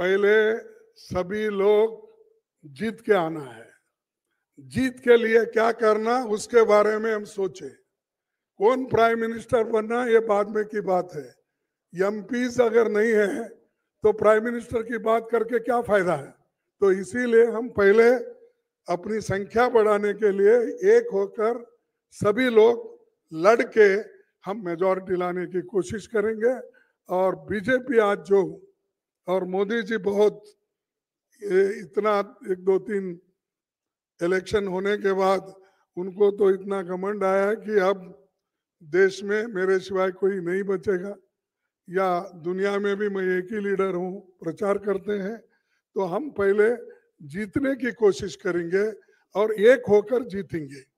पहले सभी लोग जीत के आना है जीत के लिए क्या करना उसके बारे में हम सोचे कौन प्राइम मिनिस्टर बनना ये बाद में की बात है एमपीज अगर नहीं है तो प्राइम मिनिस्टर की बात करके क्या फायदा है तो इसीलिए हम पहले अपनी संख्या बढ़ाने के लिए एक होकर सभी लोग लड़के हम मेजोरिटी लाने की कोशिश करेंगे और बीजेपी आज जो और मोदी जी बहुत ये इतना एक दो तीन इलेक्शन होने के बाद उनको तो इतना घमंड आया है कि अब देश में मेरे सिवाय कोई नहीं बचेगा या दुनिया में भी मैं एक ही लीडर हूँ प्रचार करते हैं तो हम पहले जीतने की कोशिश करेंगे और एक होकर जीतेंगे